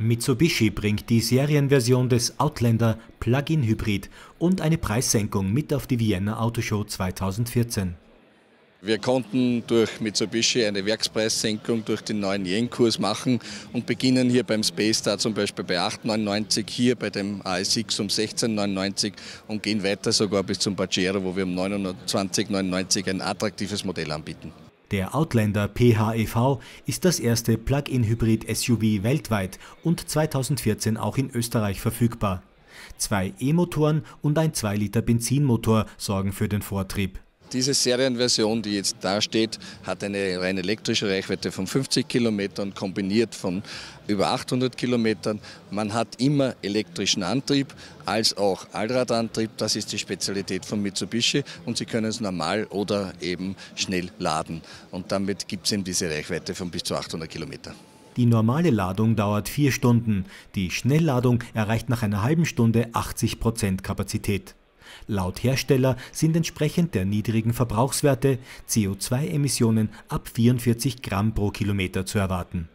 Mitsubishi bringt die Serienversion des Outlander Plug-in Hybrid und eine Preissenkung mit auf die Vienna Autoshow 2014. Wir konnten durch Mitsubishi eine Werkspreissenkung durch den neuen Yen-Kurs machen und beginnen hier beim Space Star zum Beispiel bei 8,99, hier bei dem ASX um 16,99 und gehen weiter sogar bis zum Pajero, wo wir um 29,99 ein attraktives Modell anbieten. Der Outlander PHEV ist das erste Plug-in-Hybrid-SUV weltweit und 2014 auch in Österreich verfügbar. Zwei E-Motoren und ein 2-Liter Benzinmotor sorgen für den Vortrieb. Diese Serienversion, die jetzt dasteht, hat eine rein elektrische Reichweite von 50 Kilometern, kombiniert von über 800 Kilometern. Man hat immer elektrischen Antrieb als auch Allradantrieb. Das ist die Spezialität von Mitsubishi und Sie können es normal oder eben schnell laden. Und damit gibt es eben diese Reichweite von bis zu 800 Kilometern. Die normale Ladung dauert vier Stunden. Die Schnellladung erreicht nach einer halben Stunde 80 Prozent Kapazität. Laut Hersteller sind entsprechend der niedrigen Verbrauchswerte CO2-Emissionen ab 44 Gramm pro Kilometer zu erwarten